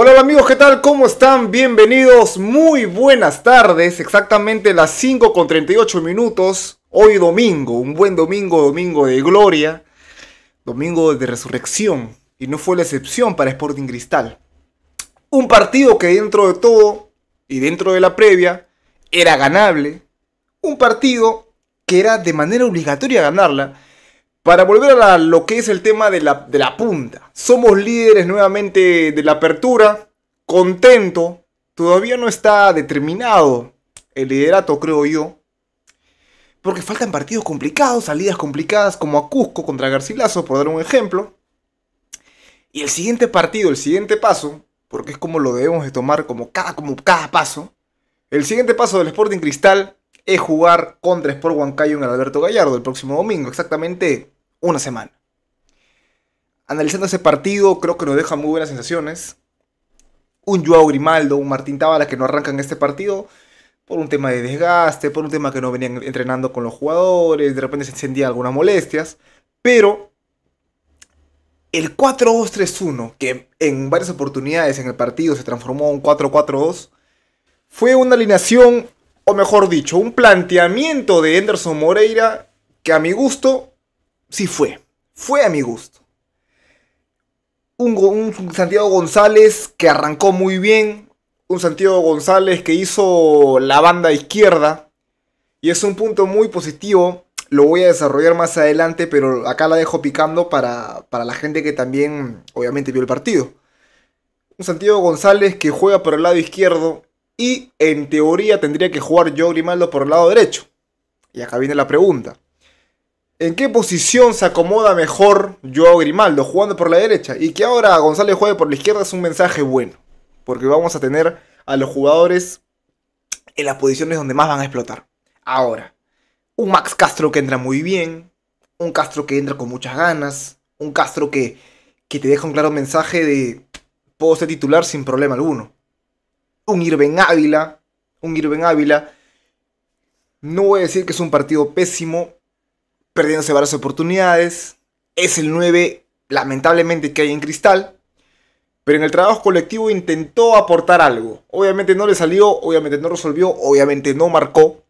Hola, amigos, ¿qué tal? ¿Cómo están? Bienvenidos, muy buenas tardes, exactamente las 5 con 38 minutos, hoy domingo, un buen domingo, domingo de gloria, domingo de resurrección, y no fue la excepción para Sporting Cristal. Un partido que dentro de todo y dentro de la previa era ganable, un partido que era de manera obligatoria ganarla, para volver a lo que es el tema de la, punta. Somos líderes nuevamente de la apertura. Contento. Todavía no está determinado el liderato, creo yo. Porque faltan partidos complicados, salidas complicadas, como a Cusco contra Garcilaso, por dar un ejemplo. Y el siguiente partido, el siguiente paso, porque es como lo debemos de tomar como cada paso. El siguiente paso del Sporting Cristal es jugar contra Sport Huancayo en el Alberto Gallardo el próximo domingo, exactamente una semana. Analizando ese partido, creo que nos deja muy buenas sensaciones. Un Joao Grimaldo, un Martín Tábala que no arrancan este partido por un tema de desgaste, por un tema que no venían entrenando con los jugadores, de repente se encendían algunas molestias, pero el 4-2-3-1, que en varias oportunidades en el partido se transformó en 4-4-2, fue una alineación o mejor dicho, un planteamiento de Anderson Moreira que a mi gusto sí fue, fue a mi gusto. Un, Santiago González que arrancó muy bien, un Santiago González que hizo la banda izquierda y es un punto muy positivo. Lo voy a desarrollar más adelante, pero acá la dejo picando para, para la gente que también obviamente vio el partido. Un Santiago González que juega por el lado izquierdo, y en teoría tendría que jugar yo Grimaldo por el lado derecho. Y acá viene la pregunta. ¿En qué posición se acomoda mejor Joao Grimaldo jugando por la derecha? Y que ahora González juegue por la izquierda es un mensaje bueno. Porque vamos a tener a los jugadores en las posiciones donde más van a explotar. Ahora, un Max Castro que entra muy bien. Un Castro que entra con muchas ganas. Un Castro que, que te deja un claro mensaje de puedo ser titular sin problema alguno un Irving Ávila, un Irving Ávila. No voy a decir que es un partido pésimo, perdiéndose varias oportunidades, es el 9 lamentablemente que hay en Cristal, pero en el trabajo colectivo intentó aportar algo. Obviamente no le salió, obviamente no resolvió, obviamente no marcó,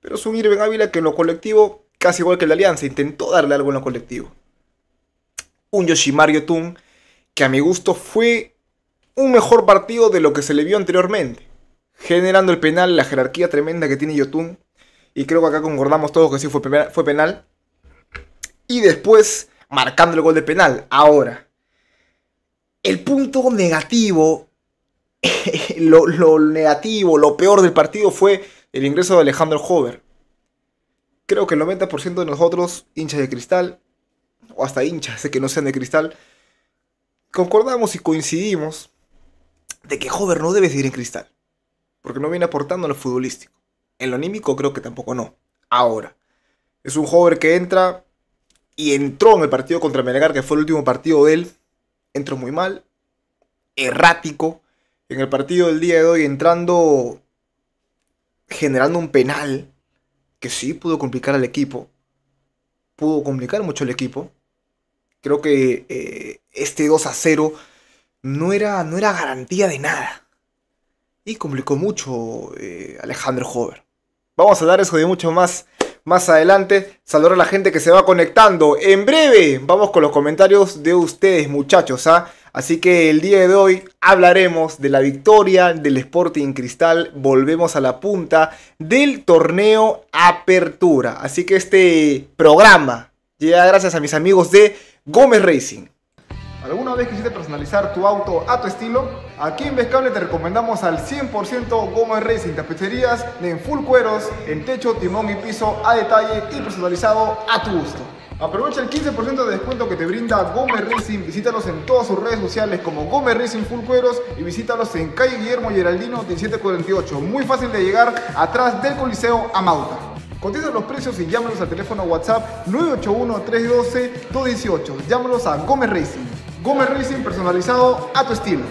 pero es un Irving Ávila que en lo colectivo, casi igual que la Alianza, intentó darle algo en lo colectivo. Un Yoshimaru Yotun que a mi gusto fue un mejor partido de lo que se le vio anteriormente, generando el penal, la jerarquía tremenda que tiene Yotun. Y creo que acá concordamos todos que sí fue, fue penal. Y después marcando el gol de penal. Ahora, el punto negativo, lo, negativo, lo peor del partido fue el ingreso de Alejandro Hover. Creo que el 90% de nosotros, hinchas de cristal, o hasta hinchas sé que no sean de cristal, concordamos y coincidimos de que Hover no debe ir en cristal, porque no viene aportando en lo futbolístico. En lo anímico creo que tampoco no. Ahora, es un Hover que entra y entró en el partido contra Melgar, que fue el último partido de él. Entró muy mal, errático. En el partido del día de hoy entrando, generando un penal, que sí pudo complicar al equipo. Pudo complicar mucho al equipo. Creo que eh, este 2 a 0 no era, no era garantía de nada. Y complicó mucho eh, Alejandro Hover. Vamos a dar eso de mucho más más adelante. Saludar a la gente que se va conectando. En breve vamos con los comentarios de ustedes, muchachos. ¿ah? Así que el día de hoy hablaremos de la victoria del Sporting Cristal. Volvemos a la punta del torneo Apertura. Así que este programa llega gracias a mis amigos de Gómez Racing. ¿Alguna vez quisiste personalizar tu auto a tu estilo? Aquí en Vescable te recomendamos al 100% gomez Racing, tapicerías en full cueros, en techo, timón y piso a detalle y personalizado a tu gusto. Aprovecha el 15% de descuento que te brinda Gómez Racing. Visítalos en todas sus redes sociales como Gómez Racing Full Cueros y visítalos en calle Guillermo Geraldino 1748. Muy fácil de llegar atrás del Coliseo Amauta. Cotiza los precios y llámalos al teléfono WhatsApp 981-312-218. Llámalos a Gómez Racing. Gómez Racing personalizado a tu estilo.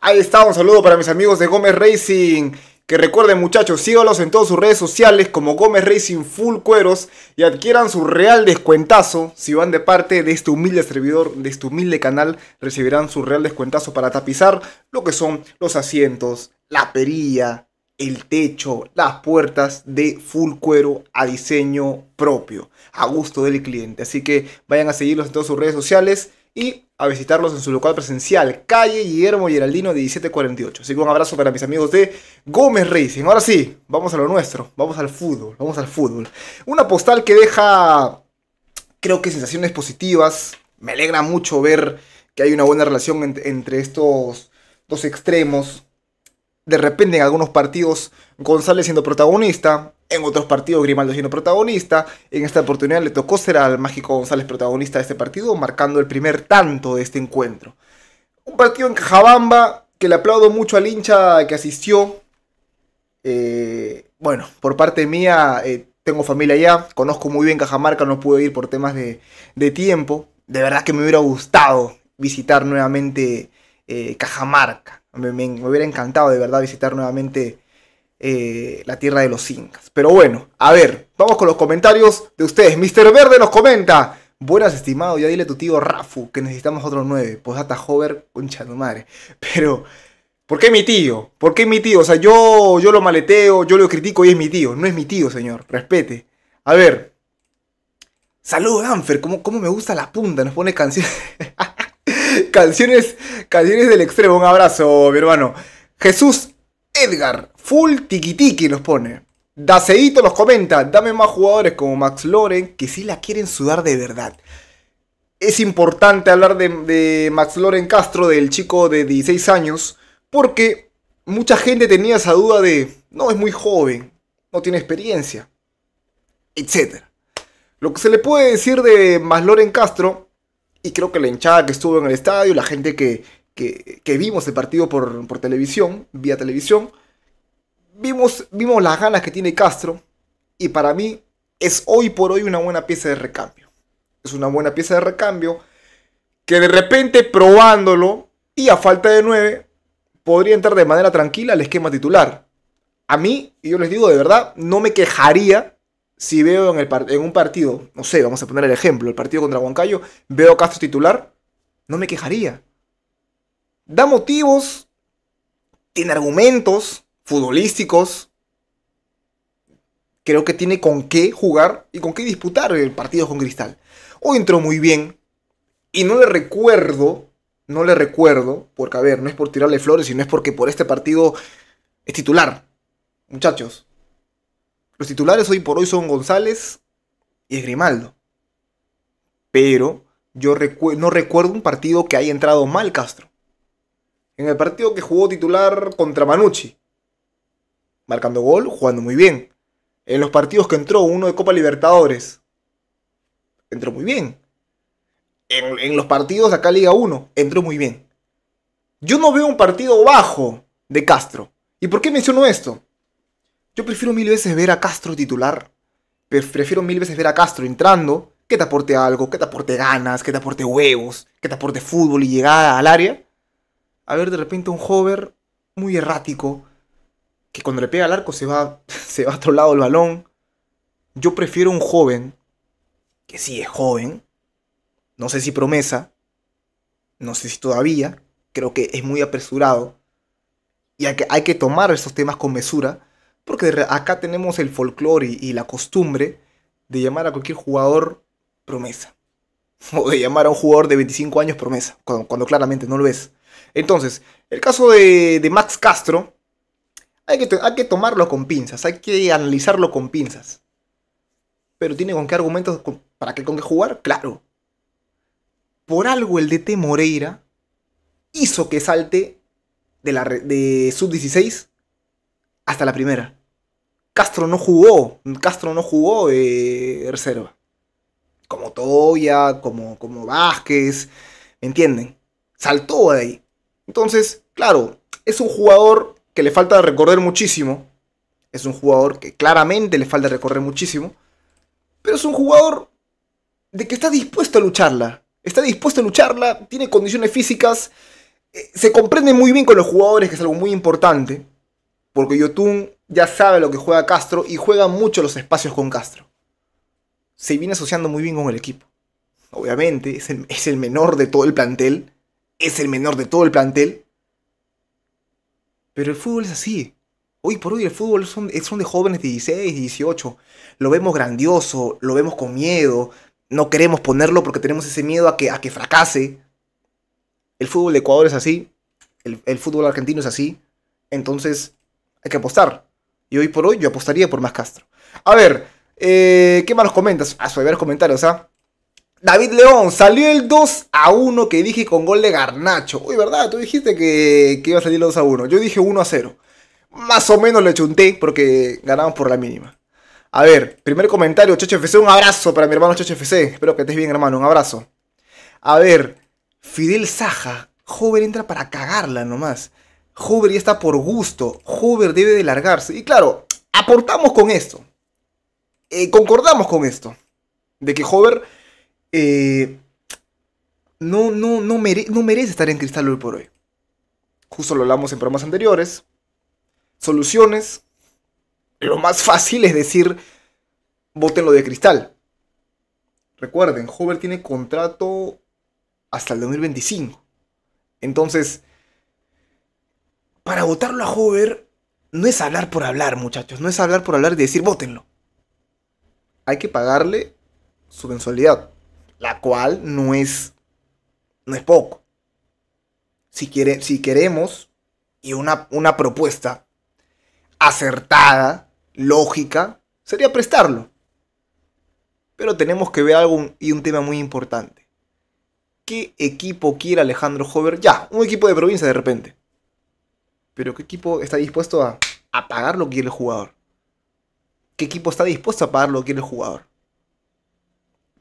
Ahí está, un saludo para mis amigos de Gómez Racing. Que recuerden muchachos, sígalos en todas sus redes sociales como Gómez Racing Full Cueros y adquieran su real descuentazo. Si van de parte de este humilde servidor, de este humilde canal, recibirán su real descuentazo para tapizar lo que son los asientos, la perilla, el techo, las puertas de full cuero a diseño propio, a gusto del cliente. Así que vayan a seguirlos en todas sus redes sociales y a visitarlos en su local presencial, calle Guillermo Geraldino 1748. Así que un abrazo para mis amigos de Gómez Racing. Ahora sí, vamos a lo nuestro, vamos al fútbol, vamos al fútbol. Una postal que deja, creo que sensaciones positivas. Me alegra mucho ver que hay una buena relación entre estos dos extremos de repente en algunos partidos González siendo protagonista, en otros partidos Grimaldo siendo protagonista. En esta oportunidad le tocó ser al Mágico González protagonista de este partido, marcando el primer tanto de este encuentro. Un partido en Cajabamba que le aplaudo mucho al hincha que asistió. Eh, bueno, por parte mía, eh, tengo familia allá, conozco muy bien Cajamarca, no pude ir por temas de, tiempo. De verdad que me hubiera gustado visitar nuevamente eh, Cajamarca me, hubiera encantado de verdad visitar nuevamente eh, la tierra de los incas. Pero bueno, a ver, vamos con los comentarios de ustedes. Mr. Verde nos comenta. Buenas, estimado. Ya dile a tu tío Rafu que necesitamos otro nueve. Posata Hover, concha de madre. Pero, ¿por qué mi tío? ¿Por qué mi tío? O sea, yo, yo lo maleteo, yo lo critico y es mi tío. No es mi tío, señor. Respete. A ver. Saludos, Anfer. ¿Cómo, ¿Cómo, me gusta la punta? Nos pone canciones. canciones, canciones del extremo. Un abrazo, mi hermano. Jesús Edgar, full tiquitiqui nos pone. Daceito nos comenta, dame más jugadores como Max Loren que si la quieren sudar de verdad. Es importante hablar de, Max Loren Castro, del chico de 16 años, porque mucha gente tenía esa duda de, no, es muy joven, no tiene experiencia, etc. Lo que se le puede decir de Max Loren Castro y creo que la hinchada que estuvo en el estadio, la gente que, que, vimos el partido por, por, televisión, vía televisión, vimos, vimos las ganas que tiene Castro y para mí es hoy por hoy una buena pieza de recambio. Es una buena pieza de recambio que de repente probándolo y a falta de nueve, podría entrar de manera tranquila al esquema titular. A mí, y yo les digo de verdad, no me quejaría si veo en, el un partido, no sé, vamos a poner el ejemplo, el partido contra Huancayo, veo a Castro titular, no me quejaría. Da motivos, tiene argumentos futbolísticos, creo que tiene con qué jugar y con qué disputar el partido con Cristal. Hoy entró muy bien y no le recuerdo, no le recuerdo, porque a ver, no es por tirarle flores, sino es porque por este partido es titular. Muchachos, los titulares hoy por hoy son González y Grimaldo. Pero yo no recuerdo un partido que haya entrado mal Castro. En el partido que jugó titular contra Manucci, marcando gol, jugando muy bien. En los partidos que entró uno de Copa Libertadores, entró muy bien. En, los partidos acá Liga 1, entró muy bien. Yo no veo un partido bajo de Castro. ¿Y por qué menciono esto? Yo prefiero mil veces ver a Castro titular. Prefiero mil veces ver a Castro entrando, que te aporte algo, que te aporte ganas, que te aporte huevos, que te aporte fútbol y llegada al área. A ver de repente un joven... muy errático, que cuando le pega el arco se va, se va a otro lado el balón. Yo prefiero un joven, que sí es joven, no sé si promesa, no sé si todavía, creo que es muy apresurado. Y que, hay que tomar esos temas con mesura porque acá tenemos el folclore y, la costumbre de llamar a cualquier jugador promesa. O de llamar a un jugador de 25 años promesa, cuando, claramente no lo es. Entonces, el caso de, Max Castro, hay que, hay que, tomarlo con pinzas, hay que analizarlo con pinzas. Pero tiene con qué argumentos, para qué con qué jugar, claro. Por algo el DT Moreira hizo que salte de, la, de sub-16 hasta la primera. Castro no jugó, Castro no jugó eh, reserva. Como Toya, como, como Vázquez, ¿me entienden? Saltó de ahí. Entonces, claro, es un jugador que le falta recorrer muchísimo. Es un jugador que claramente le falta recorrer muchísimo. Pero es un jugador de que está dispuesto a lucharla. Está dispuesto a lucharla, tiene condiciones físicas. Eh, se comprende muy bien con los jugadores, que es algo muy importante. Porque YouTube ya sabe lo que juega Castro y juega mucho los espacios con Castro. Se viene asociando muy bien con el equipo. Obviamente, es el, es el menor de todo el plantel. Es el menor de todo el plantel. Pero el fútbol es así. Hoy por hoy el fútbol son, son de jóvenes de 16, 18. Lo vemos grandioso, lo vemos con miedo. No queremos ponerlo porque tenemos ese miedo a que, a que fracase. El fútbol de Ecuador es así. El, el fútbol argentino es así. Entonces, hay que apostar. Y hoy por hoy yo apostaría por más Castro. A ver, eh, ¿qué más nos comentas? A ver los comentarios, ¿ah? David León, salió el 2 a 1 que dije con gol de Garnacho. Uy, ¿verdad? Tú dijiste que, iba a salir el 2 a 1. Yo dije 1 a 0. Más o menos le chunté porque ganamos por la mínima. A ver, primer comentario, Chocho FC, un abrazo para mi hermano Chocho FC. Espero que estés bien, hermano, un abrazo. A ver, Fidel Saja, joven entra para cagarla nomás. Hoover ya está por gusto, Hoover debe de largarse. Y claro, aportamos con esto, eh, concordamos con esto, de que Hoover eh, no, no, no, no merece estar en cristal hoy por hoy. Justo lo hablamos en programas anteriores. Soluciones. Lo más fácil es decir, lo de cristal. Recuerden, Hoover tiene contrato hasta el 2025. Entonces, para votarlo a Hoover no es hablar por hablar, muchachos. No es hablar por hablar y decir, votenlo. Hay que pagarle su mensualidad, la cual no es, no es poco. Si, quiere, si queremos, y una, una propuesta acertada, lógica, sería prestarlo. Pero tenemos que ver algo y un tema muy importante. ¿Qué equipo quiere Alejandro Hover? Ya, un equipo de provincia de repente. Pero ¿qué equipo está dispuesto a, pagar lo que quiere el jugador? ¿Qué equipo está dispuesto a pagar lo que quiere el jugador?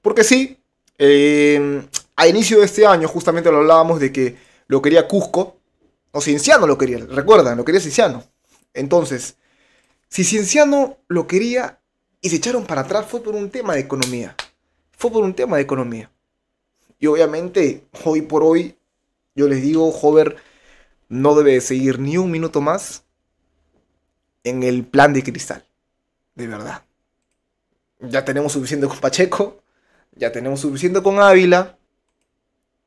Porque sí, em, a inicio de este año justamente lo hablábamos de que lo quería Cusco. O Cienciano lo quería, recuerdan, lo quería Cienciano. Entonces, si Cienciano lo quería y se echaron para atrás fue por un tema de economía. Fue por un tema de economía. Y obviamente, hoy por hoy, yo les digo, Hover no debe seguir ni un minuto más en el plan de cristal. De verdad. Ya tenemos suficiente con Pacheco, ya tenemos suficiente con Ávila.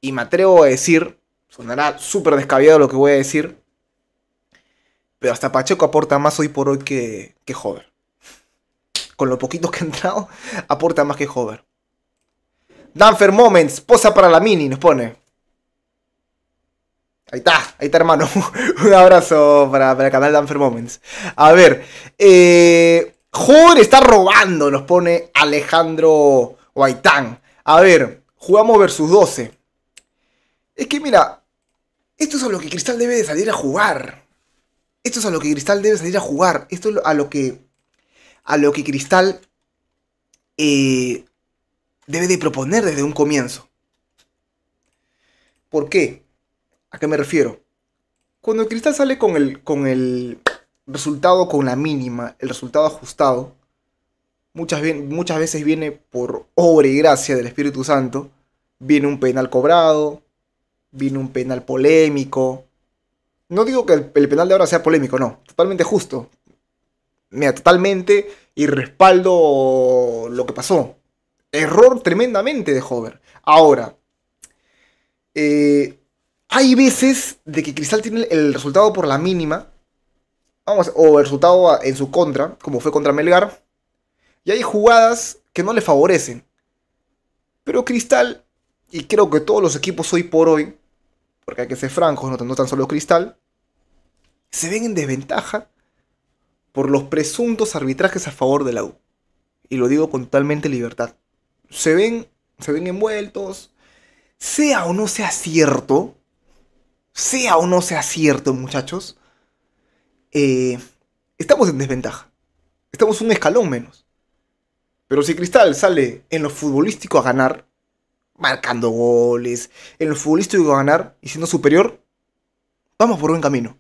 Y me atrevo a decir, sonará súper descabellado lo que voy a decir, pero hasta Pacheco aporta más hoy por hoy que, que Hover. Con lo poquito que ha entrado, aporta más que Hover. Danfer Moments, posa para la mini, nos pone. Ahí está, ahí está hermano. Un abrazo para, el canal Danfer Moments. A ver, eh, Joder está robando, nos pone Alejandro Guaitán. A ver, jugamos versus 12. Es que mira, esto es a lo que Cristal debe de salir a jugar. Esto es a lo que Cristal debe salir a jugar. Esto es a lo que, a lo que Cristal eh, debe de proponer desde un comienzo. ¿Por qué? ¿A qué me refiero? Cuando el Cristal sale con el, con el resultado con la mínima, el resultado ajustado, muchas, muchas veces viene por obra y gracia del Espíritu Santo, viene un penal cobrado, viene un penal polémico. No digo que el, penal de ahora sea polémico, no, totalmente justo. Mira, totalmente y respaldo lo que pasó. Error tremendamente de Hover. Ahora, eh, hay veces de que Cristal tiene el resultado por la mínima, o el resultado en su contra, como fue contra Melgar, y hay jugadas que no le favorecen. Pero Cristal, y creo que todos los equipos hoy por hoy, porque hay que ser francos, no, tan solo Cristal, se ven en desventaja por los presuntos arbitrajes a favor de la U. Y lo digo con totalmente libertad. Se ven, se ven envueltos, sea o no sea cierto, sea o no sea cierto, muchachos, eh, estamos en desventaja. Estamos un escalón menos. Pero si Cristal sale en lo futbolístico a ganar, marcando goles, en lo futbolístico a ganar y siendo superior, vamos por buen camino.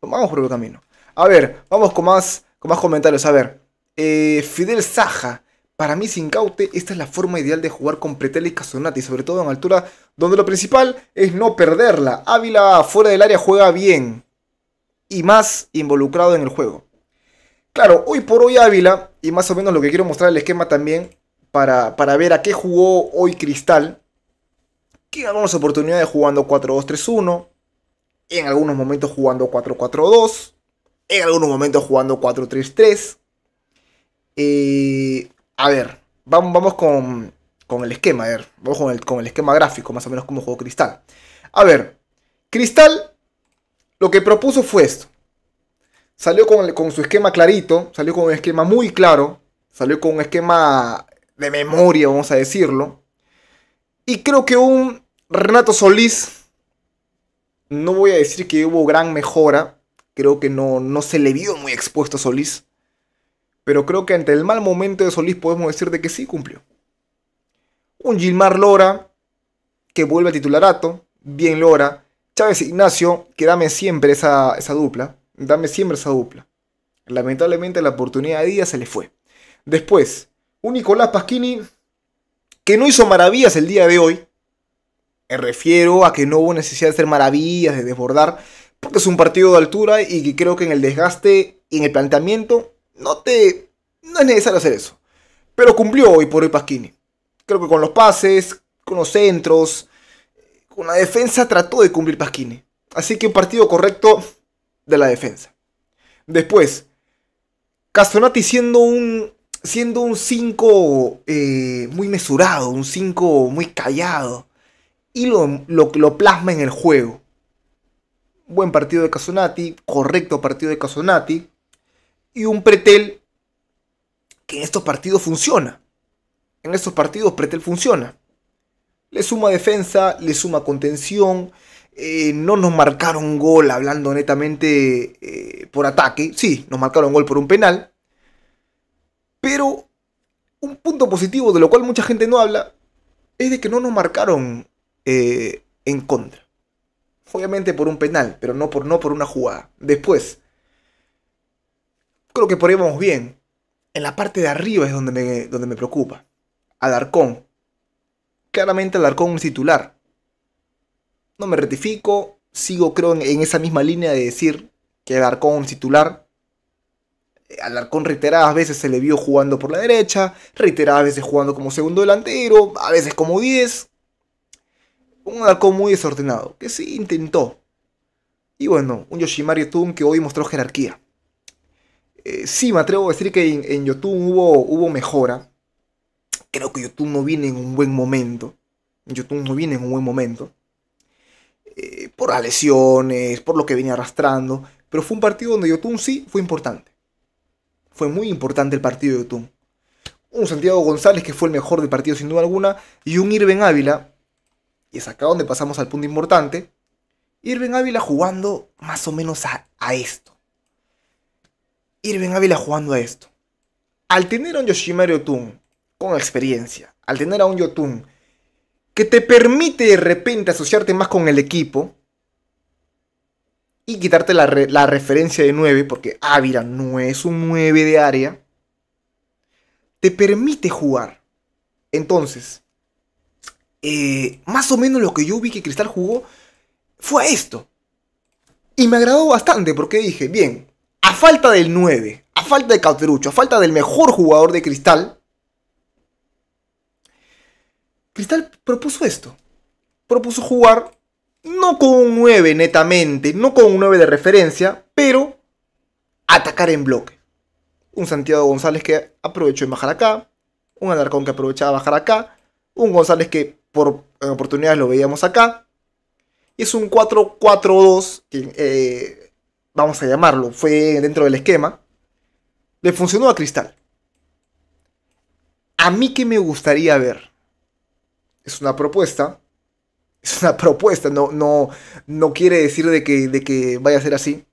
Vamos por buen camino. A ver, vamos con más, con más comentarios. A ver, eh, Fidel Saja. Para mí, sin caute, esta es la forma ideal de jugar con Pretel y Casonati, sobre todo en altura donde lo principal es no perderla. Ávila fuera del área juega bien y más involucrado en el juego. Claro, hoy por hoy Ávila, y más o menos lo que quiero mostrar el esquema también, para, ver a qué jugó hoy Cristal, que en algunas oportunidades jugando 4-2-3-1, en algunos momentos jugando 4-4-2, en algunos momentos jugando 4-3-3. Eh, a ver, vamos, vamos con, con el esquema, a con el, esquema gráfico, más o menos como jugó Cristal. A ver, Cristal lo que propuso fue esto. Salió con, su esquema clarito, salió con un esquema muy claro, salió con un esquema de memoria, vamos a decirlo. Y creo que un Renato Solís, no voy a decir que hubo gran mejora, creo que no, no se le vio muy expuesto a Solís. Pero creo que ante el mal momento de Solís podemos decir de que sí cumplió. Un Gilmar Lora, que vuelve a titularato, bien Lora. Chávez Ignacio, que dame siempre esa, dupla. Dame siempre esa dupla. Lamentablemente la oportunidad de día se le fue. Después, un Nicolás Pasquini que no hizo maravillas el día de hoy. Me refiero a que no hubo necesidad de hacer maravillas, de desbordar, porque es un partido de altura y que creo que en el desgaste y en el planteamiento no te no es necesario hacer eso. Pero cumplió hoy por hoy Pasquini. Creo que con los pases, con los centros, con la defensa trató de cumplir Pasquini. Así que un partido correcto de la defensa. Después, Casonati siendo un siendo un 5 eh, muy mesurado, un 5 muy callado. Y lo, lo, lo, plasma en el juego. Buen partido de Casonati, correcto partido de Casonati. Y un pretel que en estos partidos funciona. En estos partidos Pretel funciona. Le suma defensa, le suma contención. Eh, no nos marcaron gol, hablando netamente eh, por ataque. Sí, nos marcaron gol por un penal. Pero un punto positivo de lo cual mucha gente no habla es de que no nos marcaron eh, en contra. Obviamente por un penal, pero no por, no por una jugada. Después, creo que por bien. En la parte de arriba es donde donde me preocupa. Alarcón. Claramente Alarcón un titular. No me rectifico, sigo creo en, esa misma línea de decir que Alarcón un titular. Eh, Alarcón reiteradas veces se le vio jugando por la derecha, reiteradas veces jugando como segundo delantero, a veces como 10. Un Alarcón muy desordenado, que sí intentó. Y bueno, un Yoshimar Yotun que hoy mostró jerarquía. Eh, sí, me atrevo a decir que en, Youtube Yotun hubo, hubo mejora creo que YouTube no viene en un buen momento. YouTube no viene en un buen momento. Eh, por las lesiones, por lo que venía arrastrando. Pero fue un partido donde YouTube sí fue importante. Fue muy importante el partido de YouTube. Un Santiago González que fue el mejor del partido sin duda alguna. Y un Irving Ávila. Y es acá donde pasamos al punto importante. Irving Ávila jugando más o menos a, esto. Irving Ávila jugando a esto. Al tener a un Yoshimaru Yotun con experiencia, al tener a un Yotun que te permite de repente asociarte más con el equipo y quitarte la, referencia de 9, porque Ávila ah, no es un 9 de área, te permite jugar. Entonces, eh, más o menos lo que yo vi que Cristal jugó fue esto. Y me agradó bastante porque dije, bien, a falta del 9, a falta de Cauterucho, a falta del mejor jugador de Cristal, Cristal propuso esto. Propuso jugar no con un 9 netamente, no con un 9 de referencia, pero atacar en bloque. Un Santiago González que aprovechó en bajar acá, un Alarcón que aprovechaba bajar acá, un González que por oportunidades lo veíamos acá. Y es un 4-4-2, eh, vamos a llamarlo, fue dentro del esquema. Le funcionó a Cristal. A mí que me gustaría ver es una propuesta. Es una propuesta, no, no, no quiere decir de que, de que vaya a ser así.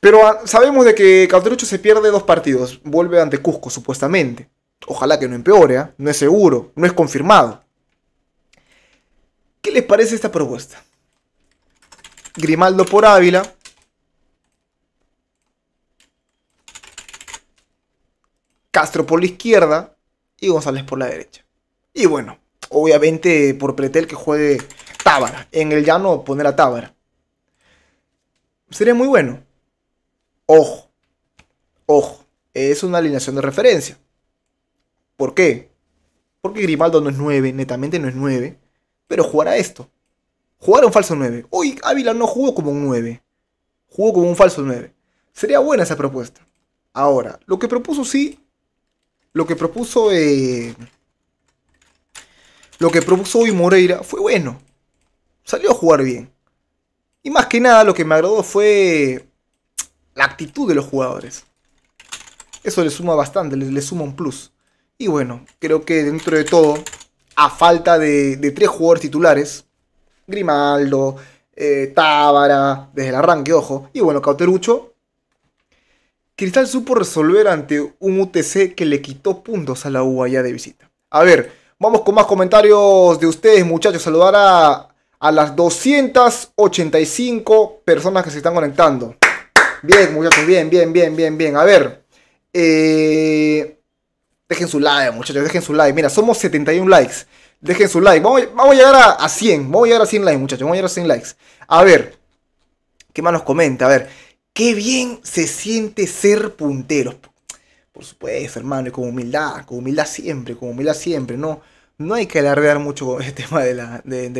Pero ah, sabemos de que Cauterucho se pierde dos partidos. Vuelve ante Cusco, supuestamente. Ojalá que no empeore, ¿ah? no es seguro, no es confirmado. ¿Qué les parece esta propuesta? Grimaldo por Ávila. Castro por la izquierda y González por la derecha. Y bueno, obviamente por Pretel que juegue Tábara. En el llano poner a Tábara. Sería muy bueno. Ojo. Ojo. Es una alineación de referencia. ¿Por qué? Porque Grimaldo no es 9, netamente no es 9. Pero jugará esto. Jugar un falso 9. Uy, Ávila no jugó como un 9. Jugó como un falso 9. Sería buena esa propuesta. Ahora, lo que propuso sí. Lo que propuso eh, lo que propuso hoy Moreira fue bueno. Salió a jugar bien. Y más que nada lo que me agradó fue la actitud de los jugadores. Eso le suma bastante, le, le suma un plus. Y bueno, creo que dentro de todo, a falta de, tres jugadores titulares, Grimaldo, eh, Tábara, desde el arranque, ojo, y bueno, Cauterucho, Cristal supo resolver ante un UTC que le quitó puntos a la UA ya de visita. A ver, Vamos con más comentarios de ustedes, muchachos. Saludar a, las 285 personas que se están conectando. Bien, muchachos, bien, bien, bien, bien, bien. A ver. Eh, dejen su like, muchachos, dejen su like. Mira, somos 71 likes. Dejen su like. Vamos, a llegar a, a, 100. Vamos a llegar a 100 likes, muchachos. Vamos a llegar a 100 likes. A ver. ¿Qué más nos comenta? A ver. Qué bien se siente ser punteros. Por supuesto, hermano, y con humildad, con humildad siempre, con humildad siempre. No, no hay que alardear mucho con el tema de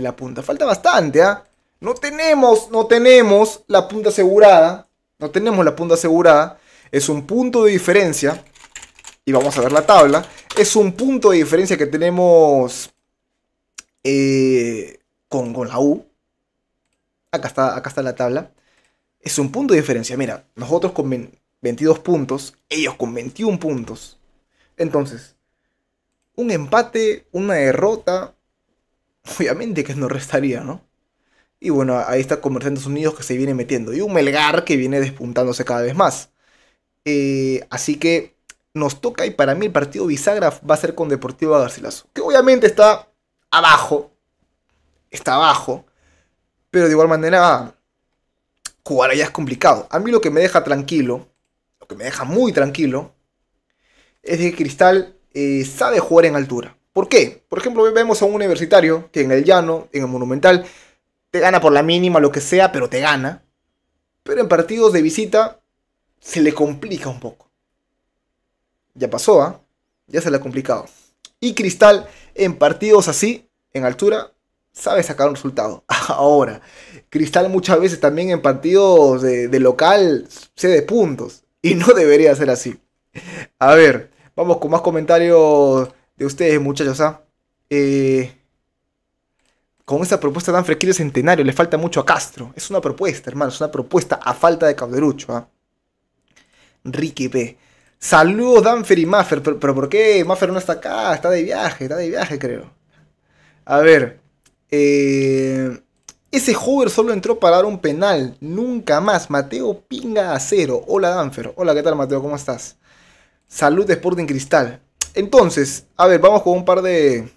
la, punta. Falta bastante, ¿ah? No tenemos, no tenemos la punta asegurada. No tenemos la punta asegurada. Es un punto de diferencia. Y vamos a ver la tabla. Es un punto de diferencia que tenemos eh, con, con, la U. Acá está, acá está la tabla. Es un punto de diferencia. Mira, nosotros con, 22 puntos, ellos con 21 puntos. Entonces, un empate, una derrota, obviamente que nos restaría, ¿no? Y bueno, ahí está Comerciantes Unidos que se viene metiendo. Y un Melgar que viene despuntándose cada vez más. Eh, así que nos toca y para mí el partido bisagra va a ser con Deportivo Garcilaso. Que obviamente está abajo. Está abajo. Pero de igual manera, jugar allá es complicado. A mí lo que me deja tranquilo que me deja muy tranquilo, es que Cristal eh, sabe jugar en altura. ¿Por qué? Por ejemplo, vemos a un universitario que en el llano, en el monumental, te gana por la mínima, lo que sea, pero te gana. Pero en partidos de visita se le complica un poco. Ya pasó, ¿ah? Ya se le ha complicado. Y Cristal en partidos así, en altura, sabe sacar un resultado. Ahora, Cristal muchas veces también en partidos de, de local se de puntos. Y no debería ser así. A ver, vamos con más comentarios de ustedes, muchachos. ¿ah? Eh, con esa propuesta tan quiere centenario, le falta mucho a Castro. Es una propuesta, hermano, es una propuesta a falta de Cauderucho. ¿ah? Ricky P. Saludos Danfer y Maffer, pero, pero, ¿por qué? Maffer no está acá, está de viaje, está de viaje creo. A ver, eh, ese jugador solo entró para dar un penal, nunca más. Mateo Pinga a cero. Hola Danfer, hola, ¿qué tal Mateo? ¿Cómo estás? Salud de Sporting Cristal. Entonces, a ver, vamos con un par de,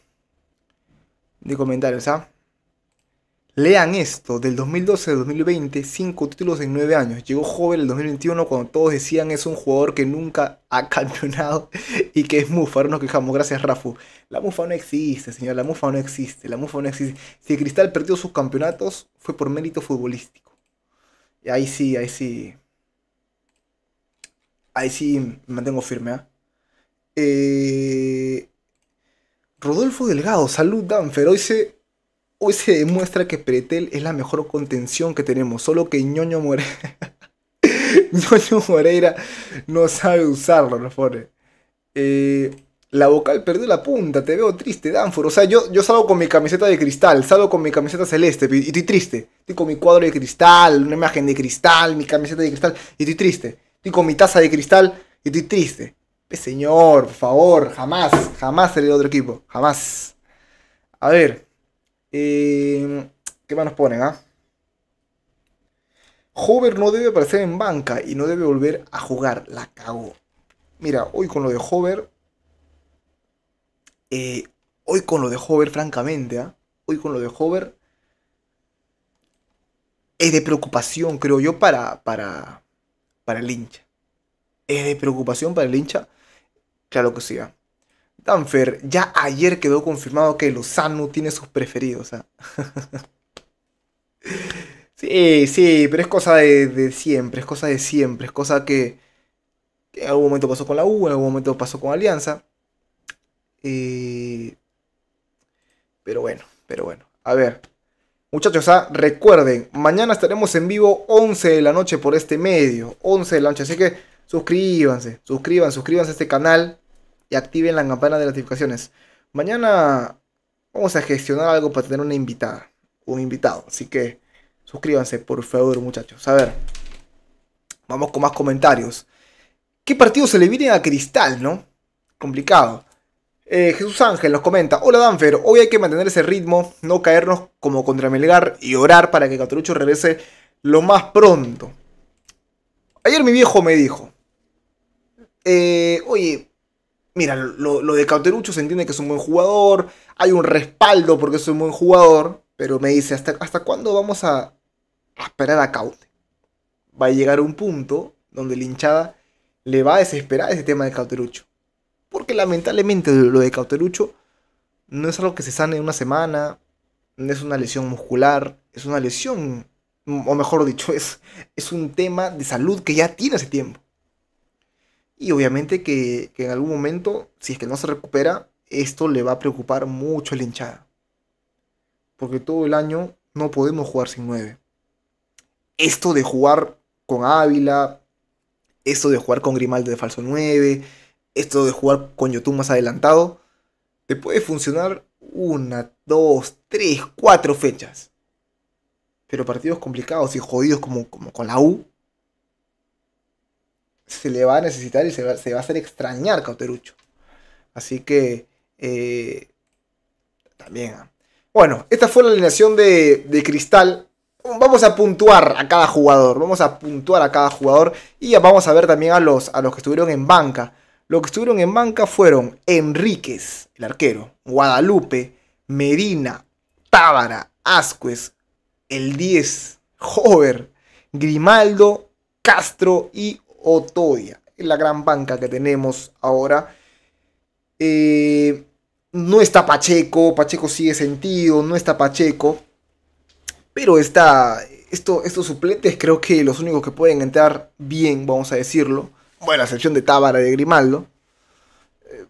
de comentarios, ¿ah? Lean esto, del 2012 al 2020, 5 títulos en 9 años. Llegó joven el 2021 cuando todos decían es un jugador que nunca ha campeonado y que es mufa. Ahora nos quejamos, gracias Rafu. La mufa no existe, señor, la mufa no existe, la mufa no existe. Si Cristal perdió sus campeonatos fue por mérito futbolístico. ahí sí, ahí sí. Ahí sí me mantengo firme, ¿ah? eh, Rodolfo Delgado, salud Danfer. Hoy se Hoy se demuestra que Pretel es la mejor contención que tenemos, solo que Ñoño Moreira, Ñoño Moreira no sabe usarlo, no pone. Eh, la vocal perdió la punta, te veo triste, Danfor O sea, yo, yo salgo con mi camiseta de cristal, salgo con mi camiseta celeste y estoy triste. Estoy con mi cuadro de cristal, una imagen de cristal, mi camiseta de cristal y estoy triste. Estoy con mi taza de cristal y estoy triste. Señor, por favor, jamás, jamás seré de otro equipo, jamás. A ver, eh, ¿Qué más nos ponen? Ah? Hover no debe aparecer en banca y no debe volver a jugar. La cago Mira, hoy con lo de Hover. Eh, hoy con lo de Hover, francamente, ah, hoy con lo de Hover. Es de preocupación, creo yo, para, para, para el hincha. Es de preocupación para el hincha. Claro que sí. Ah. Danfer, ya ayer quedó confirmado que Lozano tiene sus preferidos. ¿ah? sí, sí, pero es cosa de, siempre, es cosa de siempre, es cosa que, en algún momento pasó con la U, en algún momento pasó con Alianza. Eh, pero bueno, pero bueno. A ver, Muchachos, ¿ah? recuerden, mañana estaremos en vivo 11 de la noche por este medio. 11 de la noche, así que suscríbanse, suscríbanse, suscríbanse a este canal y activen la campana de notificaciones. Mañana vamos a gestionar algo para tener una invitada, un invitado. Así que suscríbanse, por favor, muchachos. A ver, vamos con más comentarios. ¿Qué partido se le viene a Cristal, no? Complicado. Eh, Jesús Ángel nos comenta, hola Danfer, hoy hay que mantener ese ritmo, no caernos como contra Melgar y orar para que Catorucho regrese lo más pronto. Ayer mi viejo me dijo, eh, oye, mira, lo, de Cauterucho se entiende que es un buen jugador, hay un respaldo porque es un buen jugador, pero me dice, ¿hasta, hasta cuándo vamos a, esperar a Caute? Va a llegar un punto donde la hinchada le va a desesperar ese tema de Cauterucho. Porque lamentablemente lo de Cauterucho no es algo que se sane en una semana, no es una lesión muscular, es una lesión, o mejor dicho, es, es un tema de salud que ya tiene hace tiempo. Y obviamente que, en algún momento, si es que no se recupera, esto le va a preocupar mucho a la hinchada. Porque todo el año no podemos jugar sin 9. Esto de jugar con Ávila, esto de jugar con Grimaldo de falso 9, esto de jugar con Yotun más adelantado, te puede funcionar una, dos, tres, cuatro fechas. Pero partidos complicados y jodidos como con la U, se le va a necesitar y se va, se va a hacer extrañar Cauterucho. Así que eh, también. Ah. Bueno, esta fue la alineación de, Cristal. Vamos a puntuar a cada jugador. Vamos a puntuar a cada jugador. Y vamos a ver también a los, a los que estuvieron en banca. Los que estuvieron en banca fueron Enríquez, el arquero, Guadalupe, Medina, Tábara, Asquez. el 10, Hover, Grimaldo, Castro y Otoya, la gran banca que tenemos ahora. Eh, no está Pacheco, Pacheco sigue sentido, no está Pacheco. Pero está, esto, estos suplentes creo que los únicos que pueden entrar bien, vamos a decirlo, bueno, a excepción de Tábara y de Grimaldo, eh,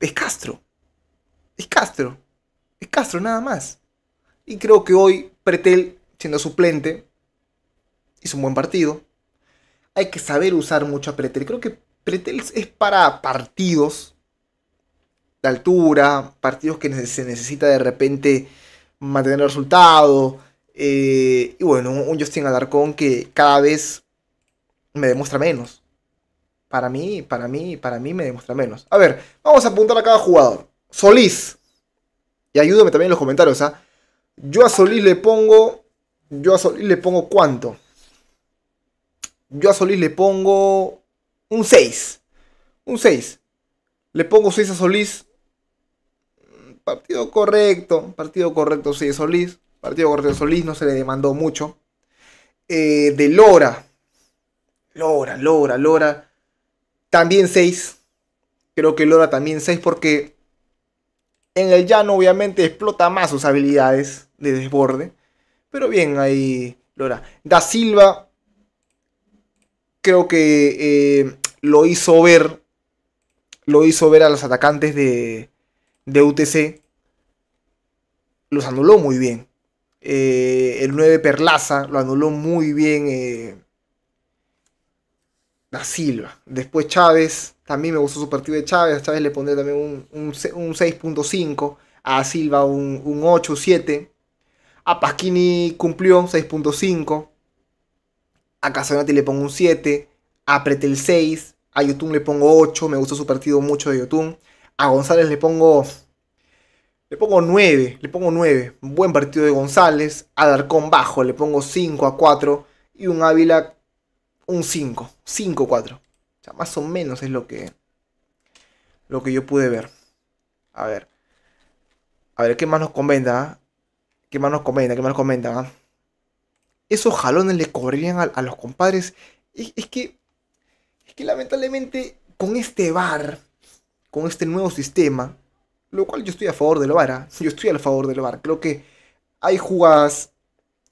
es Castro. Es Castro. Es Castro nada más. Y creo que hoy Pretel, siendo suplente, hizo un buen partido hay que saber usar mucho a Pretel. Creo que Pretel es para partidos de altura, partidos que se necesita de repente mantener el resultado. Eh, y bueno, un Justin Alarcón que cada vez me demuestra menos. Para mí, para mí, para mí me demuestra menos. A ver, vamos a apuntar a cada jugador. Solís. Y ayúdame también en los comentarios, ¿ah? Yo a Solís le pongo. Yo a Solís le pongo cuánto yo a Solís le pongo un 6. Un 6. Le pongo 6 a Solís. Partido correcto. Partido correcto, sí, Solís. Partido correcto Solís, no se le demandó mucho. Eh, de Lora. Lora, Lora, Lora. También 6. Creo que Lora también 6 porque en el llano obviamente explota más sus habilidades de desborde. Pero bien ahí, Lora. Da Silva, creo que eh, lo hizo ver, lo hizo ver a los atacantes de, UTC, los anuló muy bien. Eh, el 9 Perlaza lo anuló muy bien eh, Silva. Después Chávez, también me gustó su partido de Chávez, a Chávez le pondré también un, 6.5, a Silva un, un 8, 7. A Pasquini cumplió 6.5 a Casonati le pongo un 7, a Pretel 6, a Yotun le pongo 8, me gustó su partido mucho de Yotun, a González le pongo le pongo 9, le pongo 9, buen partido de González, a Darcón bajo, le pongo 5 a 4 y un Ávila un 5, 5 4. O sea, más o menos es lo que lo que yo pude ver. A ver. A ver qué más nos comenta, ¿Qué más nos comenta? ¿Qué más nos comenta? esos jalones le corrían a, los compadres. Es, es, que, es que lamentablemente con este VAR, con este nuevo sistema, lo cual yo estoy a favor del VAR, ¿ah? yo estoy a favor del VAR. Creo que hay jugadas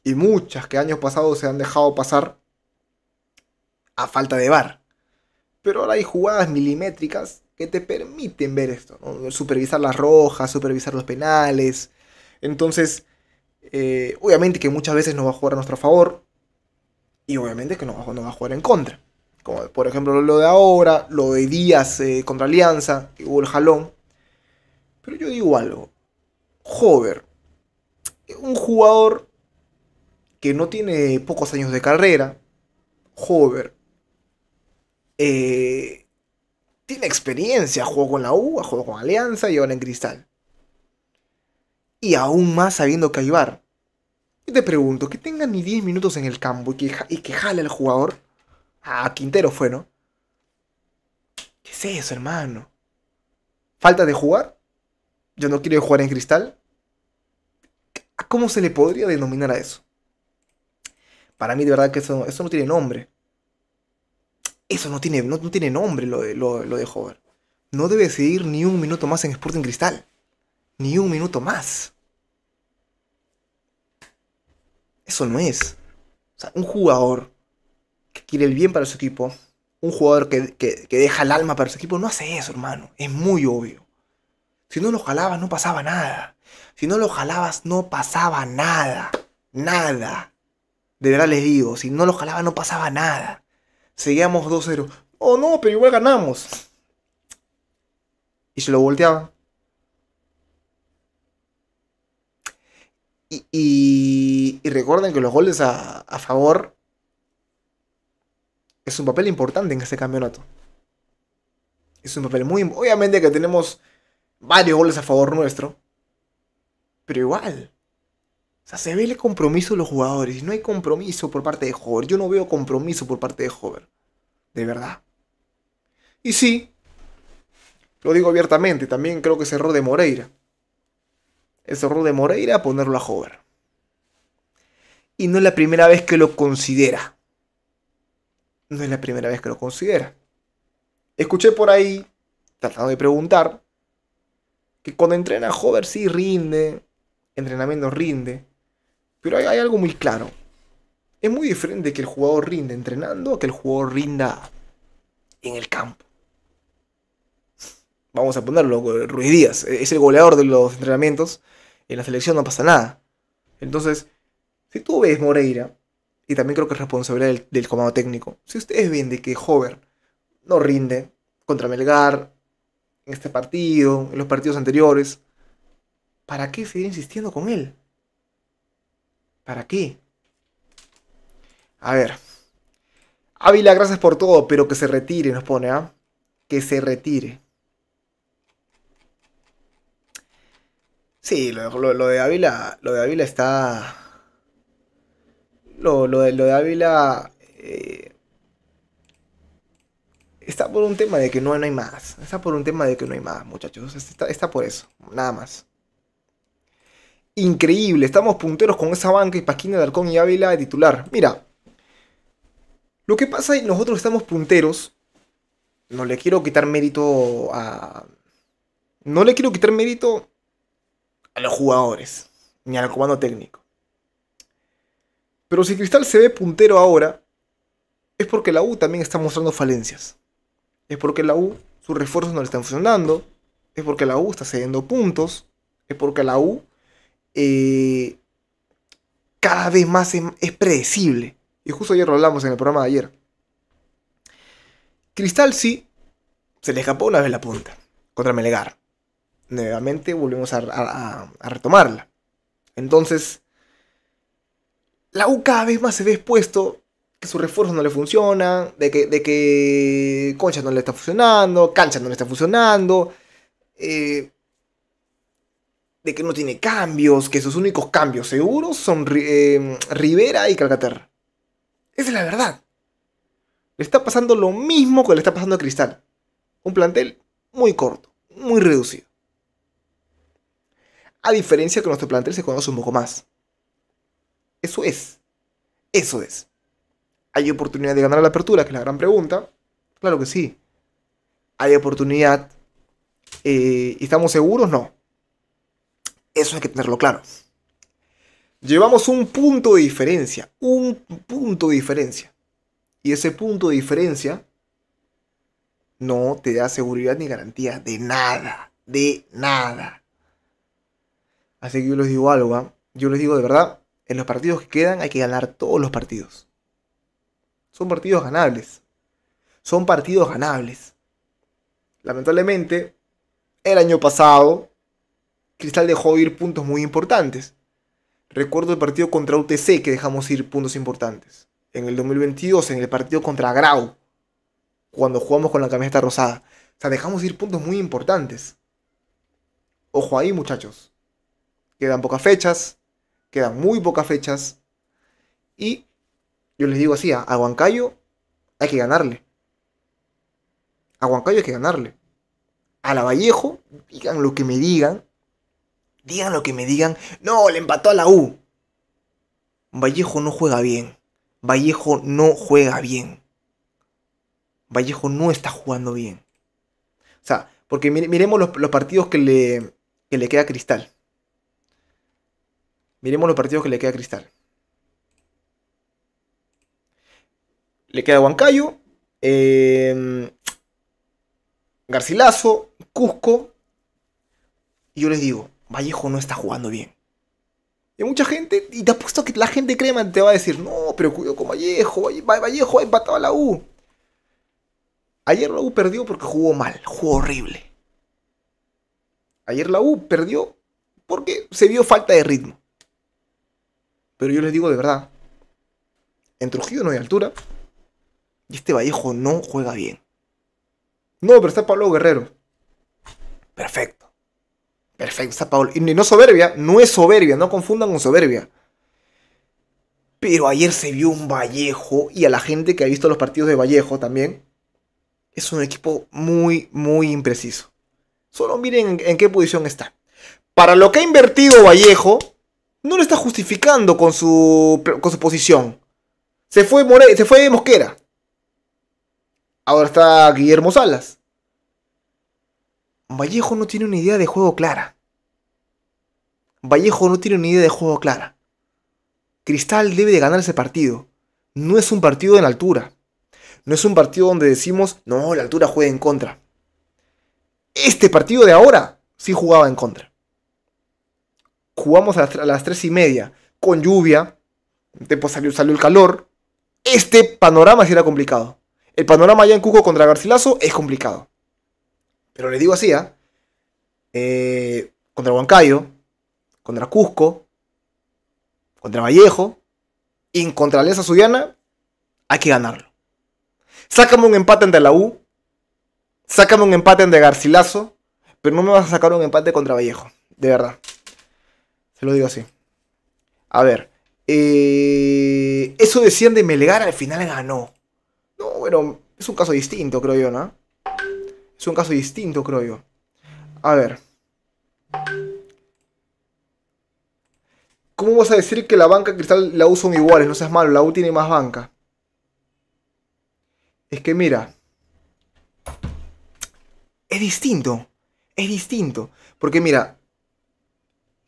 y muchas que años pasados se han dejado pasar a falta de VAR. Pero ahora hay jugadas milimétricas que te permiten ver esto, supervisar las rojas, supervisar los penales. Entonces, eh, obviamente que muchas veces nos va a jugar a nuestro favor y obviamente que nos va, a jugar en contra. Como por ejemplo lo de ahora, lo de Díaz eh, contra Alianza, que hubo el jalón. Pero yo digo algo. Hover, un jugador que no tiene pocos años de carrera, Hover, eh, tiene experiencia, jugó con la U, jugó con Alianza y ahora en Cristal y aún más sabiendo que hay Y te pregunto, que tenga ni 10 minutos en el campo y que, jale al jugador. Ah, Quintero fue, ¿no? ¿Qué es eso, hermano? ¿Falta de jugar? ¿Yo no quiero jugar en cristal? ¿Cómo se le podría denominar a eso? Para mí, de verdad, que eso, no tiene nombre. Eso no tiene, no, tiene nombre lo de, lo, de Hover. No debe seguir ni un minuto más en Sporting Cristal. Ni un minuto más. Eso no es. O sea, un jugador que quiere el bien para su equipo, un jugador que, deja el alma para su equipo, no hace eso, hermano. Es muy obvio. Si no lo jalabas, no pasaba nada. Si no lo jalabas, no pasaba nada. Nada. De verdad les digo, si no lo jalabas, no pasaba nada. Seguíamos 2-0. Oh, no, pero igual ganamos. Y se lo volteaba. Y, recuerden que los goles a, favor es un papel importante en este campeonato. Es un papel muy... Obviamente que tenemos varios goles a favor nuestro. Pero igual. O sea, se ve el compromiso de los jugadores. No hay compromiso por parte de Hover. Yo no veo compromiso por parte de Hover. De verdad. Y sí. Lo digo abiertamente. También creo que es error de Moreira. Ese error de Moreira ponerlo a Hover. Y no es la primera vez que lo considera. No es la primera vez que lo considera. Escuché por ahí, tratando de preguntar, que cuando entrena a Hover sí rinde, entrenamiento rinde, pero hay, algo muy claro. Es muy diferente que el jugador rinde entrenando a que el jugador rinda en el campo vamos a ponerlo, Ruiz Díaz, e-, es el goleador de los entrenamientos, en la selección no pasa nada. Entonces, si tú ves Moreira, y también creo que es responsabilidad del, comando técnico, si ustedes ven de que Hover no rinde contra Melgar, en este partido, en los partidos anteriores, ¿para qué seguir insistiendo con él? ¿Para qué? A ver. Ávila, gracias por todo, pero que se retire, nos pone, ¿ah? Que se retire. Sí, lo, de Ávila, lo de Ávila está... Lo, de, lo de Ávila eh, está por un tema de que no, no, hay más. Está por un tema de que no hay más, muchachos. Está, por eso, nada más. Increíble, estamos punteros con esa banca y de Alarcón y Ávila de titular. Mira, lo que pasa es que nosotros estamos punteros. No le quiero quitar mérito a. No le quiero quitar mérito a los jugadores, ni al comando técnico. Pero si Cristal se ve puntero ahora, es porque la U también está mostrando falencias. Es porque la U, sus refuerzos no le están funcionando. Es porque la U está cediendo puntos. Es porque la U eh, cada vez más es, predecible. Y justo ayer lo hablamos en el programa de ayer. Cristal sí se le escapó una vez la punta contra Melgar nuevamente volvemos a, retomarla. Entonces, la U cada vez más se ve expuesto que su refuerzo no le funciona, de que, de que Concha no le está funcionando, Cancha no le está funcionando, eh, de que no tiene cambios, que sus únicos cambios seguros son eh, Rivera y Calcaterra. Esa es la verdad. Le está pasando lo mismo que le está pasando a Cristal. Un plantel muy corto, muy reducido. A diferencia que nuestro plantel se conoce un poco más. Eso es. Eso es. ¿Hay oportunidad de ganar la apertura? Que es la gran pregunta. Claro que sí. ¿Hay oportunidad? Eh, estamos seguros? No. Eso hay que tenerlo claro. Llevamos un punto de diferencia. Un punto de diferencia. Y ese punto de diferencia no te da seguridad ni garantía de nada. De nada. Así que yo les digo algo, ¿ah? yo les digo de verdad, en los partidos que quedan hay que ganar todos los partidos. Son partidos ganables. Son partidos ganables. Lamentablemente, el año pasado, Cristal dejó ir puntos muy importantes. Recuerdo el partido contra UTC que dejamos ir puntos importantes. En el 2022, en el partido contra Grau, cuando jugamos con la camiseta rosada. O sea, dejamos ir puntos muy importantes. Ojo ahí, muchachos. Quedan pocas fechas, quedan muy pocas fechas. Y yo les digo así, ¿ah? a Huancayo hay que ganarle. A Huancayo hay que ganarle. A la Vallejo, digan lo que me digan. Digan lo que me digan. No, le empató a la U. Vallejo no juega bien. Vallejo no juega bien. Vallejo no está jugando bien. O sea, porque miremos los, partidos que le, que le queda Cristal. Miremos los partidos que le queda a Cristal. Le queda Huancayo, eh, Garcilaso, Cusco. Y yo les digo, Vallejo no está jugando bien. Y mucha gente, y te apuesto que la gente crema te va a decir, no, pero cuidado con Vallejo, Vallejo ha empatado a la U. Ayer la U perdió porque jugó mal, jugó horrible. Ayer la U perdió porque se vio falta de ritmo. Pero yo les digo de verdad, en Trujillo no hay altura. Y este Vallejo no juega bien. No, pero está Pablo Guerrero. Perfecto. Perfecto, está Pablo. Y no soberbia, no es soberbia, no confundan con soberbia. Pero ayer se vio un Vallejo y a la gente que ha visto los partidos de Vallejo también. Es un equipo muy, muy impreciso. Solo miren en qué posición está. Para lo que ha invertido Vallejo, no lo está justificando con su, con posición. Se fue, More, se fue Mosquera. Ahora está Guillermo Salas. Vallejo no tiene una idea de juego clara. Vallejo no tiene una idea de juego clara. Cristal debe de ganar ese partido. No es un partido en altura. No es un partido donde decimos, no, la altura juega en contra. Este partido de ahora sí jugaba en contra jugamos a las, 3 y media, con lluvia, después salió, salió el calor, este panorama será era complicado. El panorama allá en Cuco contra Garcilaso es complicado. Pero le digo así, ¿ah? ¿eh? contra Huancayo, contra Cusco, contra Vallejo y contra Alianza Suyana, hay que ganarlo. Sácame un empate ante la U, sácame un empate ante Garcilaso, pero no me vas a sacar un empate contra Vallejo, de verdad. Se lo digo así. A ver. Eh, eso decían de Melgar, al final ganó. No, bueno, es un caso distinto, creo yo, ¿no? Es un caso distinto, creo yo. A ver. ¿Cómo vas a decir que la banca cristal la son iguales? No seas malo, la U tiene más banca. Es que mira. Es distinto. Es distinto. Porque mira,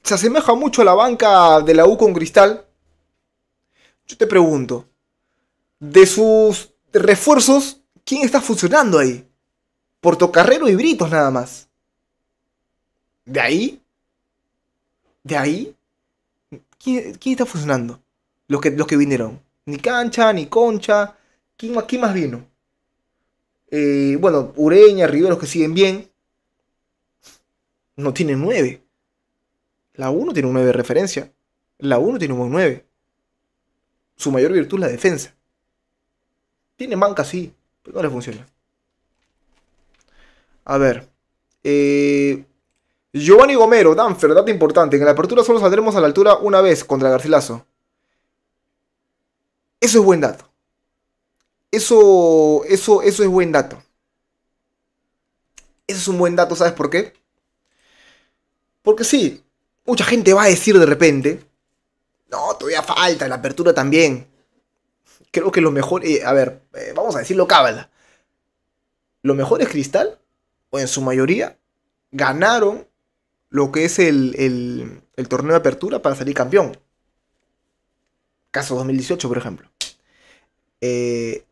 se asemeja mucho a la banca de la U con Cristal. Yo te pregunto, de sus refuerzos, ¿quién está funcionando ahí? Portocarrero y Britos nada más. ¿De ahí? ¿De ahí? ¿Quién, está funcionando? Los que, los que vinieron. Ni Cancha, ni Concha. ¿Quién, más vino? Eh, bueno, Ureña, Rivero, que siguen bien. No tienen nueve. La 1 tiene un 9 de referencia. La 1 tiene un 9. Su mayor virtud es la defensa. Tiene manca, sí, pero no le funciona. A ver. Eh, Giovanni Gomero, Danfer, dato importante. En la apertura solo saldremos a la altura una vez contra Garcilaso. Eso es buen dato. Eso, eso, eso es buen dato. Eso es un buen dato, ¿sabes por qué? Porque sí, mucha gente va a decir de repente, no, todavía falta, la apertura también. Creo que lo mejor, eh, a ver, eh, vamos a decirlo cábala. Lo mejor es Cristal, o en su mayoría, ganaron lo que es el, el, torneo de apertura para salir campeón. Caso 2018, por ejemplo. Eh,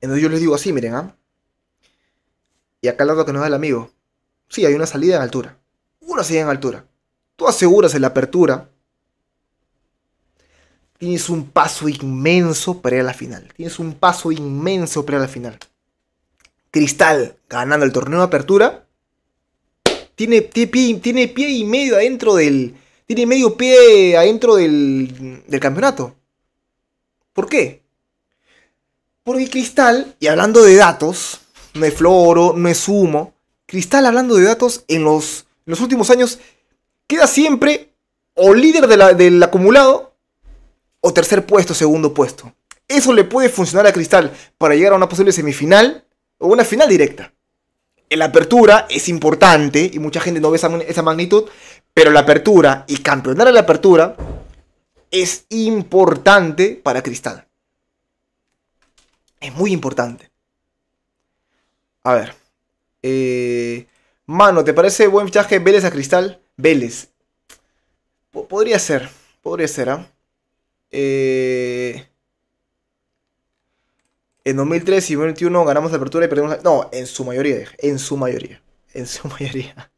entonces yo les digo así, miren, ¿ah? Y acá el lado que nos da el amigo. Sí, hay una salida en altura. Una salida en altura. Tú aseguras la apertura. Tienes un paso inmenso para ir a la final. Tienes un paso inmenso para ir a la final. Cristal ganando el torneo de apertura. Tiene, tiene, pie, y medio adentro del. Tiene medio pie adentro del, campeonato. ¿Por qué? Porque Cristal, y hablando de datos, no es floro, no es humo. Cristal hablando de datos en los últimos años queda siempre o líder del acumulado o tercer puesto, segundo puesto. Eso le puede funcionar a Cristal para llegar a una posible semifinal o una final directa. La apertura es importante y mucha gente no ve esa, magnitud, pero la apertura y campeonar a la apertura es importante para Cristal. Es muy importante. A ver. Eh, mano, ¿te parece buen fichaje Vélez a Cristal? Vélez. podría ser, podría ser, ¿ah? ¿eh? eh en 2003 y 2021 ganamos la apertura y perdimos la... No, en su mayoría, en su mayoría, en su mayoría.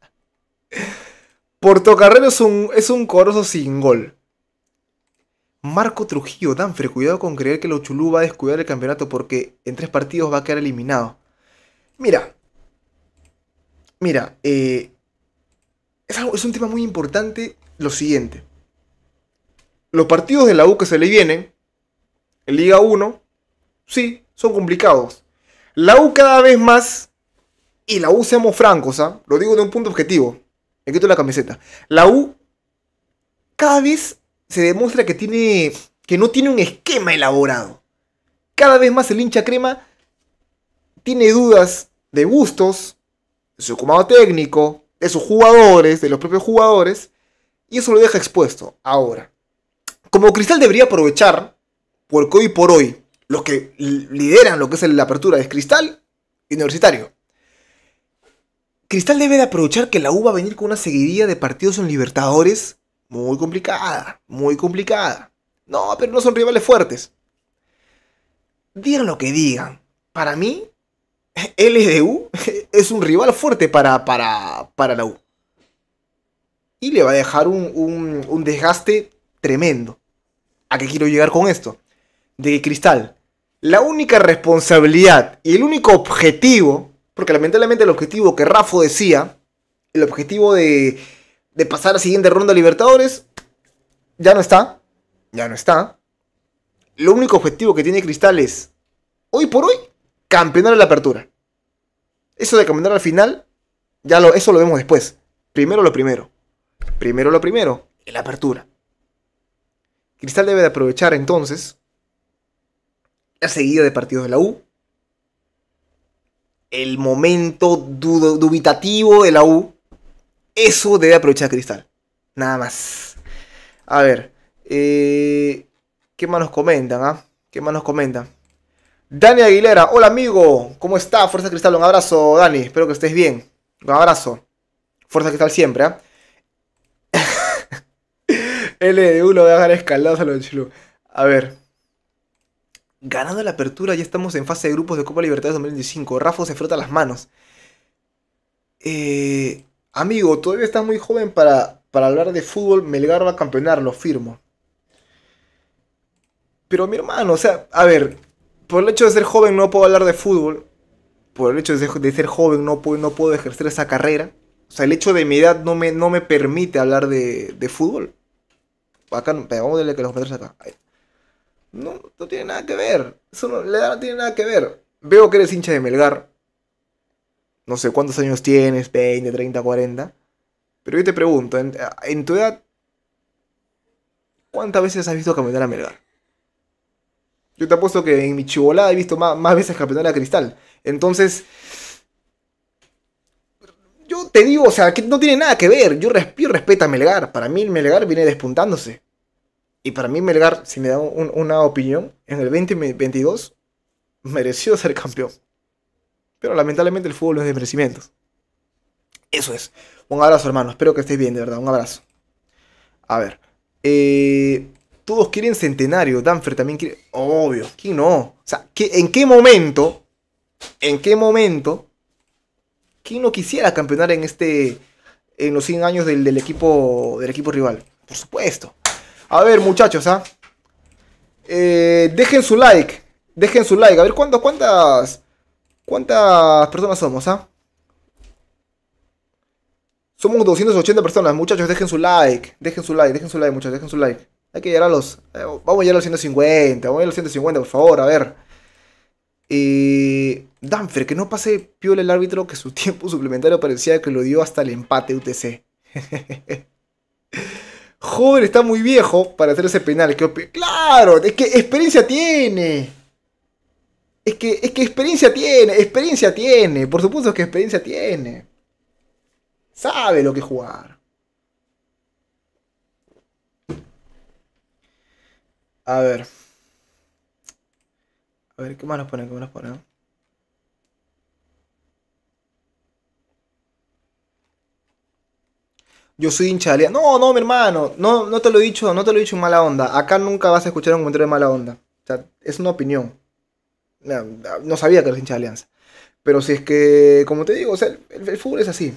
Portocarrero es un, es un sin gol. Marco Trujillo, Danfre, cuidado con creer que lo Chulú va a descuidar el campeonato porque en tres partidos va a quedar eliminado. Mira, mira, eh, es, un tema muy importante lo siguiente. Los partidos de la U que se le vienen, en Liga 1, sí, son complicados. La U cada vez más, y la U seamos francos, ¿ah? lo digo de un punto objetivo, me quito la camiseta. La U cada vez se demuestra que, tiene, que no tiene un esquema elaborado. Cada vez más el hincha crema tiene dudas de gustos, de su comando técnico, de sus jugadores, de los propios jugadores, y eso lo deja expuesto. Ahora, como Cristal debería aprovechar, porque hoy por hoy, los que lideran lo que es la apertura es Cristal y Universitario. Cristal debe de aprovechar que la U va a venir con una seguidilla de partidos en Libertadores muy complicada, muy complicada. No, pero no son rivales fuertes. Digan lo que digan. Para mí, LDU es un rival fuerte para, para, para la U. Y le va a dejar un, un, desgaste tremendo. ¿A qué quiero llegar con esto? De Cristal, la única responsabilidad y el único objetivo, porque lamentablemente el objetivo que Rafa decía, el objetivo de, de pasar a la siguiente ronda Libertadores, ya no está, ya no está. Lo único objetivo que tiene Cristal es, hoy por hoy, campeonar la apertura. Eso de campeonar al final, ya lo, eso lo vemos después. Primero lo primero. Primero lo primero, la apertura. Cristal debe de aprovechar entonces la seguida de partidos de la U. El momento dubitativo de la U. Eso debe aprovechar Cristal. Nada más. A ver. Eh, ¿Qué más nos comentan? Ah? ¿Qué más nos comentan? Dani Aguilera, hola amigo, ¿cómo está? Fuerza Cristal, un abrazo, Dani, espero que estés bien. Un abrazo. Fuerza Cristal siempre, ¿ah? ¿eh? LDU lo voy a ganar escalado a A ver. Ganando la apertura, ya estamos en fase de grupos de Copa Libertadores 2025. Rafa se frota las manos. Eh, amigo, todavía estás muy joven para, para hablar de fútbol. Melgar va a campeonar, lo firmo. Pero mi hermano, o sea, a ver, por el hecho de ser joven no puedo hablar de fútbol. Por el hecho de ser, joven no puedo, no puedo ejercer esa carrera. O sea, el hecho de mi edad no me, no me permite hablar de, fútbol. Acá, vamos a que los metros acá. No, no tiene nada que ver. Eso no, la edad no tiene nada que ver. Veo que eres hincha de Melgar. No sé cuántos años tienes, 20, 30, 40. Pero yo te pregunto, en, en tu edad, ¿cuántas veces has visto caminar a Melgar? Yo te apuesto que en mi chivolada he visto más, más veces campeonar a Cristal. Entonces, yo te digo, o sea, que no tiene nada que ver. Yo, respiro respeto a Melgar. Para mí Melgar viene despuntándose. Y para mí Melgar, si me da una opinión, en el 2022 mereció ser campeón. Pero lamentablemente el fútbol es de merecimientos. Eso es. Un abrazo, hermano. Espero que estés bien, de verdad. Un abrazo. A ver. Eh, todos quieren Centenario, Danfer también quiere. Obvio, ¿quién no? O sea, ¿en qué momento? ¿En qué momento? ¿Quién no quisiera campeonar en este. en los 100 años del, equipo. del equipo rival? Por supuesto. A ver, muchachos, ¿ah? Eh, dejen su like. Dejen su like. A ver, ¿cuántas. cuántas. cuántas personas somos, ah? Somos 280 personas, muchachos, dejen su like, dejen su like, dejen su like, muchachos, dejen su like. Hay que llegar a los. Eh, vamos a llegar a los 150, vamos a llegar a los 150, por favor, a ver. Danfer, que no pase piola el árbitro, que su tiempo suplementario parecía que lo dio hasta el empate UTC. Joder, está muy viejo para hacer ese penal. claro, es que experiencia tiene. Es que, es que experiencia tiene, experiencia tiene. Por supuesto que experiencia tiene. Sabe lo que jugar. A ver. A ver, ¿qué más nos ponen? ¿Qué más nos Yo soy hincha de alianza. No, no, mi hermano. No, no te lo he dicho, no te lo dicho en mala onda. Acá nunca vas a escuchar un comentario de mala onda. O sea, es una opinión. No, sabía que eres hincha de Alianza. Pero si es que, como te digo, el, fútbol es así.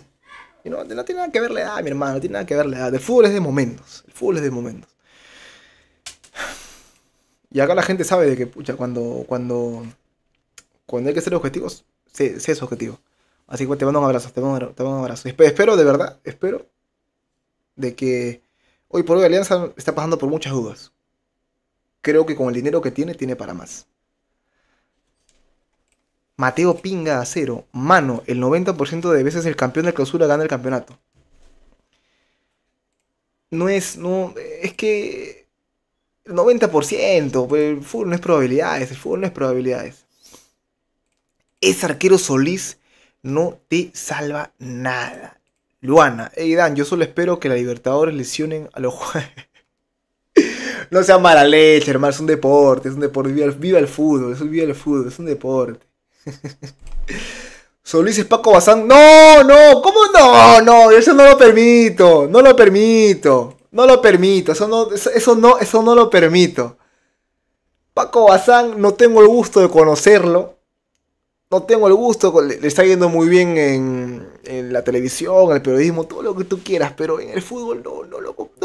Y no, no tiene nada que ver la edad, mi hermano. No tiene nada que ver la edad. El fútbol es de momentos. El fútbol es de momentos. Y acá la gente sabe de que, pucha, cuando, cuando, cuando hay que ser objetivos, se es objetivo. Así que te mando un abrazo, te mando, un abrazo. Espero, de verdad, espero de que hoy por hoy Alianza está pasando por muchas dudas. Creo que con el dinero que tiene, tiene para más. Mateo Pinga a cero. Mano, el 90% de veces el campeón de clausura gana el campeonato. No es, no, es que 90%, pues, el fútbol no es probabilidades, el fútbol no es probabilidades. Ese arquero Solís no te salva nada. Luana, hey Dan, yo solo espero que la Libertadores lesionen a los jueces. no sea mala leche, hermano, es un deporte, es un deporte. Viva el, fútbol, es un viva el fútbol, es un deporte. Solís es Paco Bazán. No, no, ¿cómo no? No, eso no lo permito, no lo permito. No lo permito, eso no, eso no, eso no lo permito. Paco Bazán, no tengo el gusto de conocerlo. No tengo el gusto, le, está yendo muy bien en, en, la televisión, en el periodismo, todo lo que tú quieras, pero en el fútbol no, no,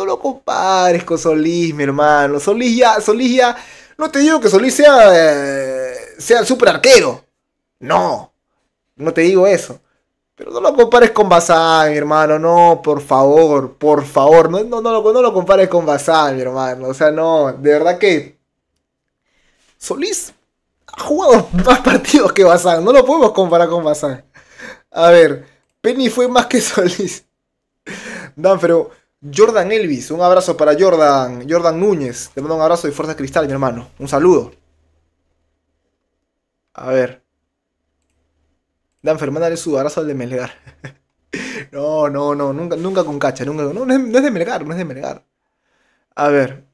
lo, compares con Solís, mi hermano. Solís ya, Solís ya, no te digo que Solís sea, eh, sea el super arquero. No, no te digo eso. Pero no lo compares con Bazán, hermano, no, por favor, por favor, no, no, no, lo, compares con Bazán, mi hermano, o sea, no, de verdad que Solís ha jugado más partidos que Bazán, no lo podemos comparar con Bazán. A ver, Penny fue más que Solís. Dan, pero Jordan Elvis, un abrazo para Jordan, Jordan Núñez, te mando un abrazo de fuerza cristal, mi hermano, un saludo. A ver. Dan su abrazo al de Melgar. no, no, no, nunca, nunca con cacha, nunca. No, es, de Melgar, no es de Melgar. A ver.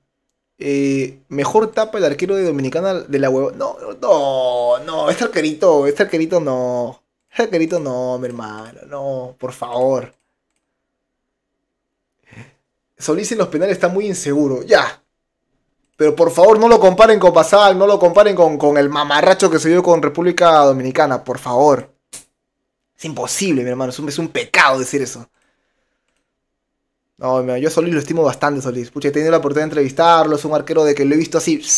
Eh, mejor tapa el arquero de Dominicana de la huevo No, no, no, este arquerito, este arquerito no. Este arquerito no, mi hermano, no, por favor. Solís en los penales está muy inseguro, ya. Pero por favor no lo comparen con Basal, no lo comparen con, con el mamarracho que se dio con República Dominicana, por favor. Es imposible, mi hermano. Es un, pecado decir eso. No, yo a Solís lo estimo bastante, Solís. Pucha, he tenido la oportunidad de entrevistarlo. Es un arquero de que lo he visto así.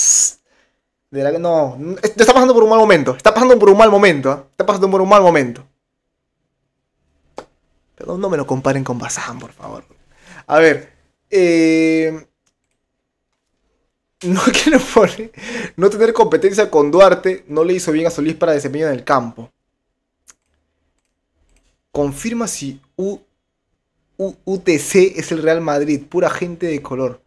De la, no, está pasando por un mal momento. Está pasando por un mal momento. ¿ah? Está pasando por un mal momento. Pero no me lo comparen con Bazán, por favor. A ver. Eh... No quiero poner. No tener competencia con Duarte no le hizo bien a Solís para desempeño en el campo. Confirma si UTC es el Real Madrid, pura gente de color.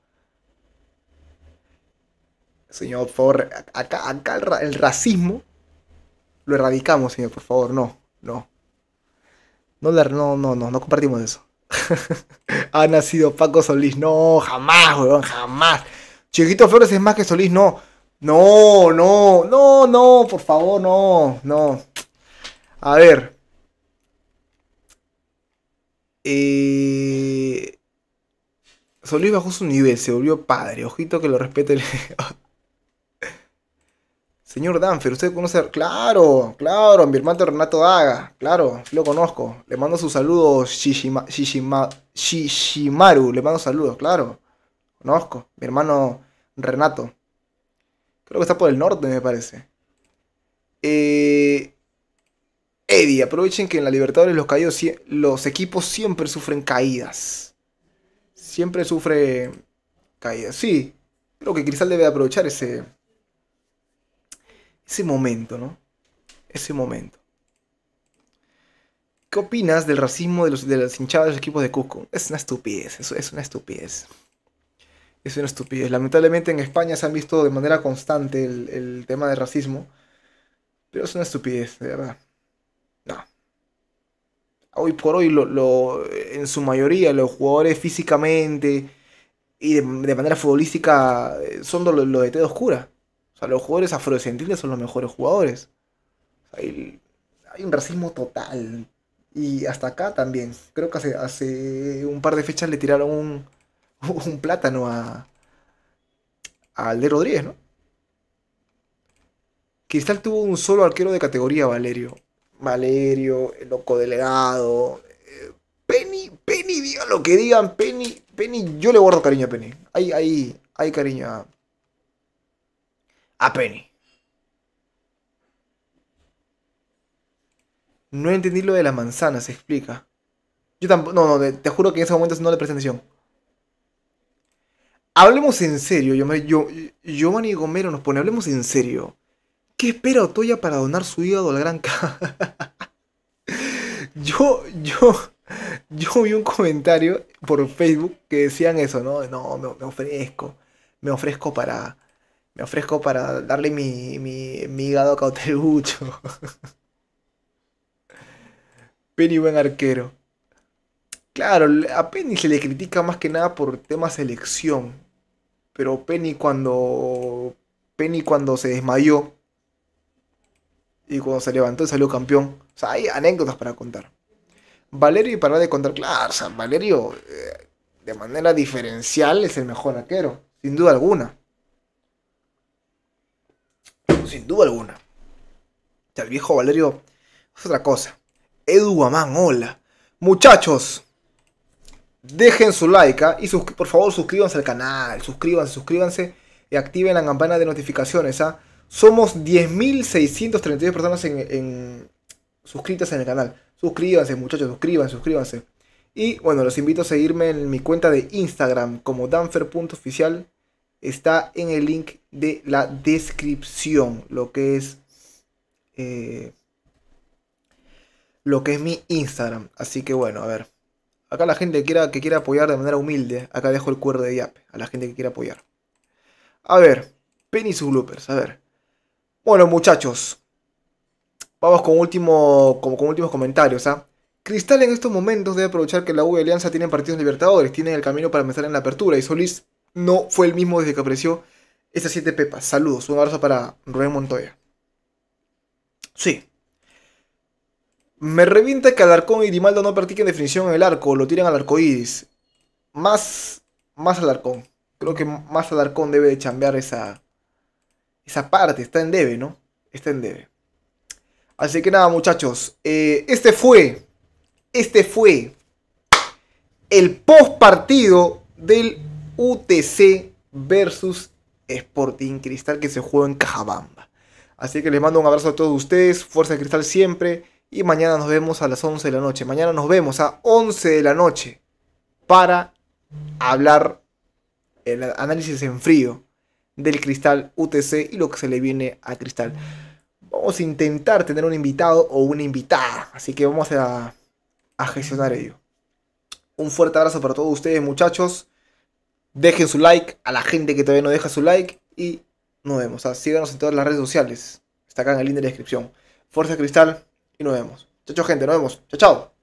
Señor, por favor, acá, el, racismo lo erradicamos, señor, por favor, no, no. No, no, no, no, no compartimos eso. ha nacido Paco Solís, no, jamás, weón, jamás. Chiquito Flores es más que Solís, no. No, no, no, no, por favor, no, no. A ver, eh, bajó su nivel, se volvió padre. Ojito que lo respete. El... Señor Danfer, ¿usted conoce? Claro, claro, mi hermano Renato Daga. Claro, lo conozco. Le mando sus saludos, Shishima, Shishima, Shishimaru. Le mando saludos, claro. Conozco, mi hermano Renato. Creo que está por el norte, me parece. Eh, Eddie, aprovechen que en la Libertadores los, caídos, los equipos siempre sufren caídas. Siempre sufre caídas. Sí, creo que Cristal debe aprovechar ese, ese momento, ¿no? Ese momento. ¿Qué opinas del racismo de los, de las hinchadas de los equipos de Cusco? Es una estupidez, eso es una estupidez. Es una estupidez. Lamentablemente en España se han visto de manera constante el, el tema de racismo. Pero es una estupidez, de verdad hoy por hoy lo, en su mayoría los jugadores físicamente y de, manera futbolística eh, son los, de Ted oscura. O sea, los jugadores afrodescendientes son los mejores jugadores. hay un racismo total. Y hasta acá también. Creo que hace, hace un par de fechas le tiraron un, plátano a, a Alder Rodríguez, ¿no? Cristal tuvo un solo arquero de categoría, Valerio. Valerio, el loco delegado. Eh, Penny, Penny, Diga lo que digan, Penny, Penny, yo le guardo cariño a Penny. Ahí, ahí, ahí cariño a, Penny. No entendí lo de la manzana, se explica. Yo tampoco, no, no, te juro que en ese momento no le presentación. Hablemos en serio, yo, yo, Giovanni Gomero nos pone, hablemos en serio. ¿Qué espera Otoya para donar su hígado al gran K? yo, yo, yo vi un comentario por Facebook que decían eso, ¿no? No, me, ofrezco, me ofrezco para, me ofrezco para darle mi, mi, mi hígado a Gucho Penny buen arquero. Claro, a Penny se le critica más que nada por tema selección. Pero Penny cuando. Penny cuando se desmayó y cuando se levantó salió campeón. O sea, hay anécdotas para contar. Valerio y para de contar. Claro, Valerio eh, de manera diferencial es el mejor arquero. Sin duda alguna. Sin duda alguna. O sea, el viejo Valerio es otra cosa. Edu Guamán, hola. Muchachos, dejen su like ¿ah? y por favor suscríbanse al canal, suscríbanse, suscríbanse y activen la campana de notificaciones. ¿ah? Somos 10.632 personas en, suscritas en el canal. Suscríbanse, muchachos, suscríbanse, suscríbanse. Y bueno, los invito a seguirme en mi cuenta de Instagram como danfer.oficial. Está en el link de la descripción, lo que es eh, lo que es mi Instagram. Así que bueno, a ver. Acá la gente que quiera, que quiera apoyar de manera humilde, acá dejo el cuerdo de Yape, a la gente que quiera apoyar. A ver, Penny bloopers, a ver. Bueno, muchachos. Vamos con, último, como con últimos comentarios. ¿ah? Cristal en estos momentos debe aprovechar que la U Alianza tienen partidos libertadores, tienen el camino para empezar en la apertura. Y Solís no fue el mismo desde que apareció esas siete pepas. Saludos, un abrazo para Rubén Montoya. Sí. Me revienta que Alarcón y Grimaldo no practiquen definición en el arco, lo tiran al arco iris. Más, más Alarcón. Creo que más Alarcón debe de chambear esa, esa parte, está en debe, ¿no? Está en debe. Así que nada, muchachos. Eh, este fue. Este fue. El post partido del UTC versus Sporting Cristal que se jugó en Cajabamba. Así que les mando un abrazo a todos ustedes. Fuerza de Cristal siempre. Y mañana nos vemos a las 11 de la noche. Mañana nos vemos a 11 de la noche para hablar el análisis en frío del Cristal UTC y lo que se le viene a Cristal. Vamos a intentar tener un invitado o una invitada, así que vamos a, gestionar ello. Un fuerte abrazo para todos ustedes muchachos. Dejen su like a la gente que todavía no deja su like y nos vemos. síganos en todas las redes sociales. Está acá en el link de la descripción. Fuerza Cristal y nos vemos. Chao, gente. Nos vemos. Chao, chao.